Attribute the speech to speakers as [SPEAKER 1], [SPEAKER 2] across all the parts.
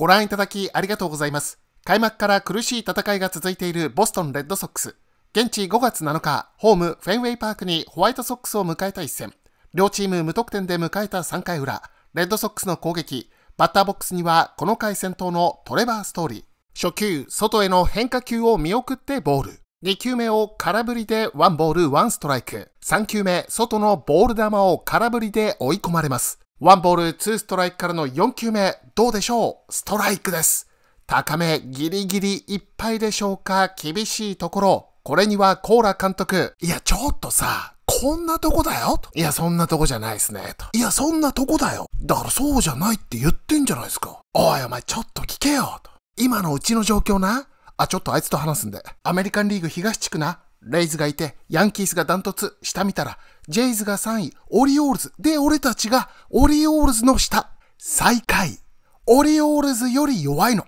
[SPEAKER 1] ご覧いただきありがとうございます。開幕から苦しい戦いが続いているボストンレッドソックス。現地5月7日、ホームフェンウェイパークにホワイトソックスを迎えた一戦。両チーム無得点で迎えた3回裏、レッドソックスの攻撃。バッターボックスにはこの回先頭のトレバー・ストーリー。初球、外への変化球を見送ってボール。2球目を空振りでワンボールワンストライク。3球目、外のボール球を空振りで追い込まれます。ワンボールツーストライクからの4球目、どうでしょうストライクです。高めギリギリいっぱいでしょうか厳しいところ。これにはコーラ監督、いやちょっとさ、こんなとこだよと。いやそんなとこじゃないですね。と。いやそんなとこだよ。だからそうじゃないって言ってんじゃないですか。おいお前ちょっと聞けよと。今のうちの状況な。あ、ちょっとあいつと話すんで。アメリカンリーグ東地区な。レイズがいて、ヤンキースがダントツ、下見たら、ジェイズが3位、オリオールズ。で、俺たちが、オリオールズの下、最下位。オリオールズより弱いの。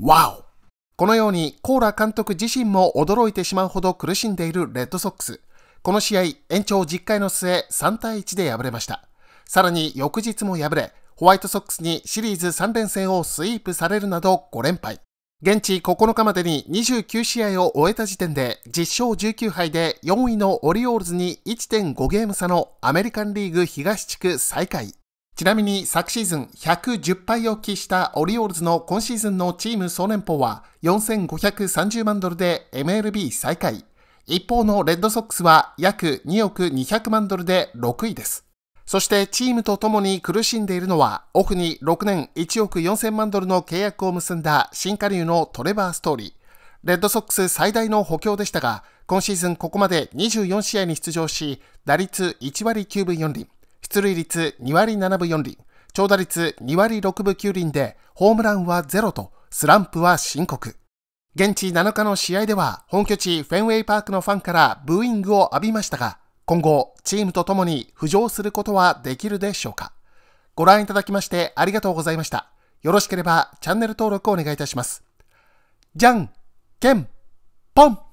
[SPEAKER 1] ワオ。このように、コーラ監督自身も驚いてしまうほど苦しんでいるレッドソックス。この試合、延長10回の末、3対1で敗れました。さらに翌日も敗れ、ホワイトソックスにシリーズ3連戦をスイープされるなど5連敗。現地9日までに29試合を終えた時点で10勝19敗で4位のオリオールズに1.5ゲーム差のアメリカンリーグ東地区最下位。ちなみに昨シーズン110敗を喫したオリオールズの今シーズンのチーム総年俸は4530万ドルで MLB 最下位。一方のレッドソックスは約2億200万ドルで6位です。そしてチームと共に苦しんでいるのは、オフに6年1億4000万ドルの契約を結んだ新加入のトレバー・ストーリー。レッドソックス最大の補強でしたが、今シーズンここまで24試合に出場し、打率1割9分4厘、出塁率2割7分4厘、長打率2割6分9厘で、ホームランは0と、スランプは深刻。現地7日の試合では、本拠地フェンウェイパークのファンからブーイングを浴びましたが、今後、チームと共に浮上することはできるでしょうかご覧いただきましてありがとうございました。よろしければチャンネル登録をお願いいたします。じゃん、けん、ぽん